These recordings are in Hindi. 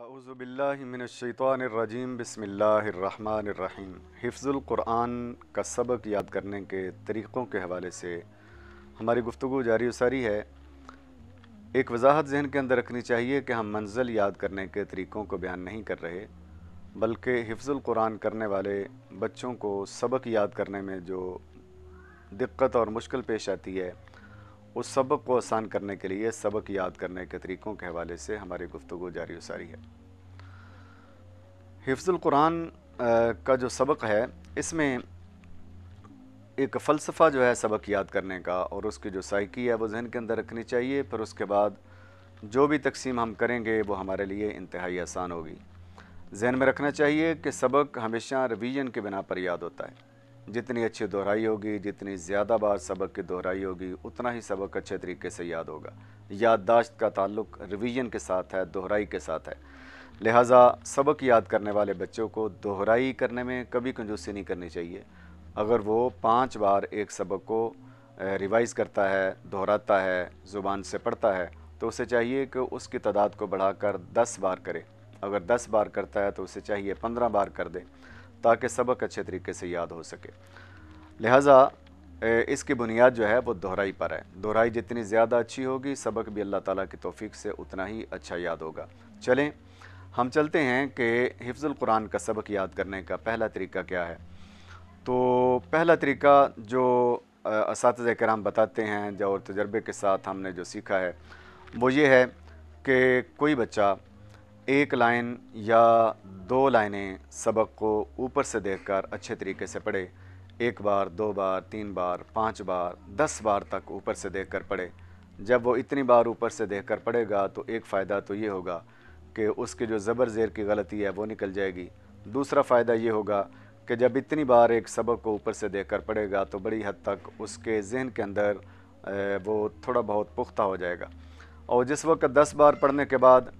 अज़बिल्लिमिनशैतरजीम बसमीम हिफ्ज़ुल्क़ुरान का सबक याद करने के तरीक़ों के हवाले से हमारी गुफ्तु जारी उसारी है एक वजाहत जहन के अंदर रखनी चाहिए कि हम मंजिल याद करने के तरीक़ों को बयान नहीं कर रहे बल्कि हिफ्ज़ुल्क़ुरान करने वाले बच्चों को सबक याद करने में जो दिक्कत और मुश्किल पेश आती है उस सबक को आसान करने के लिए सबक याद करने के तरीक़ों के हवाले से हमारी गुफ्तु जारी वारी है कुरान का जो सबक है इसमें एक फ़लसफ़ा जो है सबक याद करने का और उसकी जो साइकी है वो जहन के अंदर रखनी चाहिए फिर उसके बाद जो भी तकसीम हम करेंगे वो हमारे लिए इंतहाई आसान होगी जहन में रखना चाहिए कि सबक हमेशा रिवीजन के बिना पर याद होता है जितनी अच्छी दोहराई होगी जितनी ज़्यादा बार सबक की दोहराई होगी उतना ही सबक अच्छे तरीके से याद होगा याददाश्त का ताल्लुक रिवीजन के साथ है दोहराई के साथ है लिहाजा सबक याद करने वाले बच्चों को दोहराई करने में कभी कंजूसी नहीं करनी चाहिए अगर वो पाँच बार एक सबक को रिवाइज़ करता है दोहराता है ज़ुबान से पढ़ता है तो उसे चाहिए कि उसकी तादाद को बढ़ाकर दस बार करे अगर दस बार करता है तो उसे चाहिए पंद्रह बार कर दे ताकि सबक अच्छे तरीके से याद हो सके लिहाजा इसकी बुनियाद जो है वो दोहराई पर है दोहराई जितनी ज़्यादा अच्छी होगी सबक भी अल्लाह ताला की तोफ़ी से उतना ही अच्छा याद होगा चलें हम चलते हैं कि हिफ्ज़ुल कुरान का सबक याद करने का पहला तरीका क्या है तो पहला तरीका जो इस कराम बताते हैं जो और तजर्बे के साथ हमने जो सीखा है वो ये है कि कोई बच्चा एक लाइन या दो लाइनें सबक को ऊपर से देखकर अच्छे तरीके से पढ़े एक बार दो बार तीन बार पाँच बार दस बार तक ऊपर से देख कर पढ़े जब वो इतनी बार ऊपर से देख कर पढ़ेगा तो एक फ़ायदा तो ये होगा कि उसकी जो ज़बर ज़ेर की गलती है वो निकल जाएगी दूसरा फ़ायदा ये होगा कि जब इतनी बार एक सबक को ऊपर से देख कर पढ़ेगा तो बड़ी हद तक उसके जहन के अंदर वो थोड़ा बहुत पुख्ता हो जाएगा और जिस वक्त दस बार पढ़ने के बाद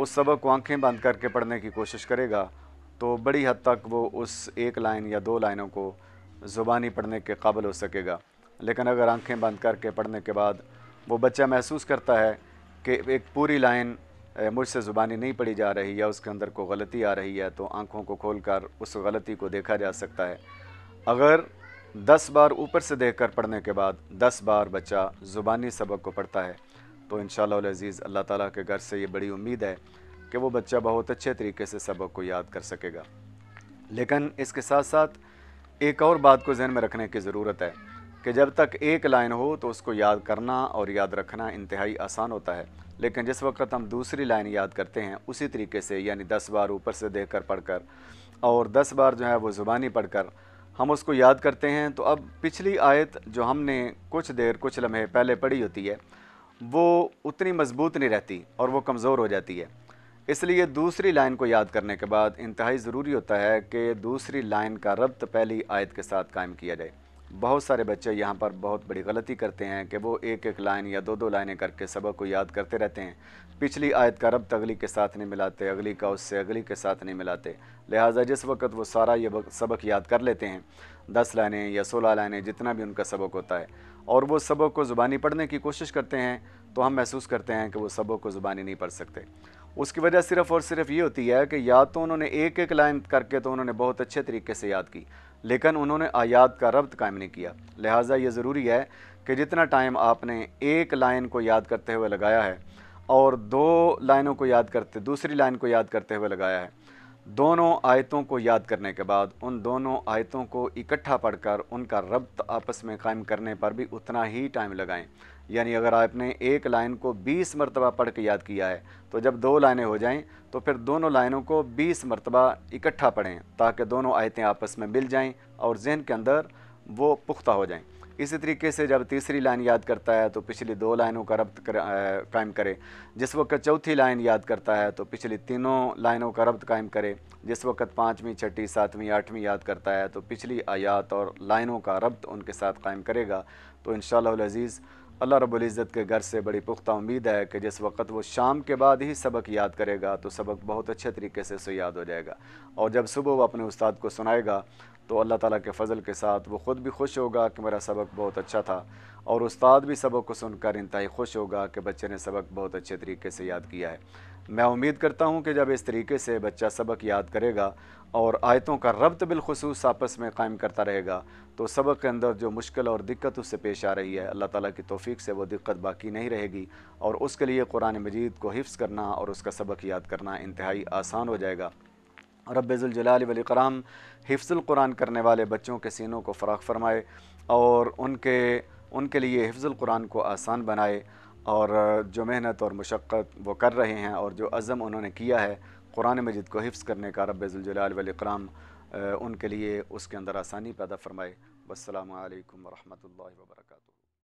उस सबक को आंखें बंद करके पढ़ने की कोशिश करेगा तो बड़ी हद तक वो उस एक लाइन या दो लाइनों को ज़ुबानी पढ़ने के काबिल हो सकेगा लेकिन अगर आंखें बंद करके पढ़ने के बाद वो बच्चा महसूस करता है कि एक पूरी लाइन मुझसे ज़ुबानी नहीं पढ़ी जा रही या उसके अंदर को गलती आ रही है तो आंखों को खोलकर उस गलती को देखा जा सकता है अगर दस बार ऊपर से देख कर पढ़ने के बाद दस बार बच्चा ज़ुबानी सबक को पढ़ता है तो इन शज़ीज़ अल्लाह ताली के घर से ये बड़ी उम्मीद है कि वो बच्चा बहुत अच्छे तरीके से सबक को याद कर सकेगा लेकिन इसके साथ साथ एक और बात को जहन में रखने की ज़रूरत है कि जब तक एक लाइन हो तो उसको याद करना और याद रखना इंतहाई आसान होता है लेकिन जिस वक्त हम दूसरी लाइन याद करते हैं उसी तरीके से यानी दस बार ऊपर से देख कर पढ़ कर और दस बार जो है वो ज़ुबानी पढ़ कर हम उसको याद करते हैं तो अब पिछली आयत जो हमने कुछ देर कुछ लम्हे पहले पढ़ी होती है वो उतनी मजबूत नहीं रहती और वो कमज़ोर हो जाती है इसलिए दूसरी लाइन को याद करने के बाद इंतहाई ज़रूरी होता है कि दूसरी लाइन का रब्त पहली आयत के साथ कायम किया जाए बहुत सारे बच्चे यहाँ पर बहुत बड़ी गलती करते हैं कि वो एक एक लाइन या दो दो लाइनें करके सबक को याद करते रहते हैं पिछली आयत का रब तगली तो के साथ नहीं मिलाते अगली का उससे अगली के साथ नहीं मिलाते लिहाजा जिस वक्त वो सारा ये सबक याद कर लेते हैं दस लाइनें या सोलह लाइनें जितना भी उनका सबक होता है और वो सबक को ज़ुबानी पढ़ने की कोशिश करते हैं तो हम महसूस करते हैं कि वो सबक को ज़ुबानी नहीं पढ़ सकते उसकी वजह सिर्फ़ और सिर्फ ये होती है कि या तो उन्होंने एक एक लाइन करके तो उन्होंने बहुत अच्छे तरीके से याद की लेकिन उन्होंने आयात का रब्त कायम नहीं किया लिहाजा ये ज़रूरी है कि जितना टाइम आपने एक लाइन को याद करते हुए लगाया है और दो लाइनों को याद करते दूसरी लाइन को याद करते हुए लगाया है दोनों आयतों को याद करने के बाद उन दोनों आयतों को इकट्ठा पढ़कर उनका रब्त आपस में कायम करने पर भी उतना ही टाइम लगाएं यानी अगर आपने एक लाइन को 20 मरतबा पढ़ के याद किया है तो जब दो लाइनें हो जाएं तो फिर दोनों लाइनों को 20 मरतबा इकट्ठा पढ़ें ताकि दोनों आयतें आपस में मिल जाएं और जहन के अंदर वो पुख्ता हो जाएँ इसी तरीके से जब तीसरी लाइन याद करता है तो पिछली दो लाइनों का रब्त कर, कायम करे जिस वक्त चौथी लाइन याद करता है तो पिछली तीनों लाइनों का रब्त कायम करे जिस वक्त पाँचवीं छठी सातवीं आठवीं याद करता है तो पिछली आयात और लाइनों का रब्त उनके साथ कायम करेगा तो इन शजीज़ अल्लाह रब्ज़त के घर से बड़ी पुख्ता उम्मीद है कि जिस वक्त वो शाम के बाद ही सबक याद करेगा तो सबक बहुत अच्छे तरीके से उसे याद हो जाएगा और जब सुबह वो अपने उस्ताद को सुनाएगा तो अल्लाह ताला के फ़ज़ल के साथ वो ख़ुद भी खुश होगा कि मेरा सबक बहुत अच्छा था और उस्ताद भी सबक को सुनकर इंतहाई खुश होगा कि बच्चे ने सबक बहुत अच्छे तरीके से याद किया है मैं उम्मीद करता हूँ कि जब इस तरीके से बच्चा सबक याद करेगा और आयतों का रबत बिलखसूस आपस में कायम करता रहेगा तो सबक के अंदर जो मुश्किल और दिक्कत उससे पेश आ रही है अल्लाह ताला की तोफ़ी से वो दिक्कत बाकी नहीं रहेगी और उसके लिए कुरान मजीद को हिफ्स करना और उसका सबक याद करना इंतहाई आसान हो जाएगा रब्ज़ुलजलाल वलकराम कुरान करने वाले बच्चों के सीनों को फ़राख फरमाए और उनके उनके लिए कुरान को आसान बनाए और जो मेहनत और मशक्क़त वो कर रहे हैं और जो अज़म उन्होंने किया है कुरान मजिद को हिफ्ज़ करने का रब्ज़ुलजलाल वलकराम उनके लिए उसके अंदर आसानी पैदा फरमाए वालकम वरहमल वर्का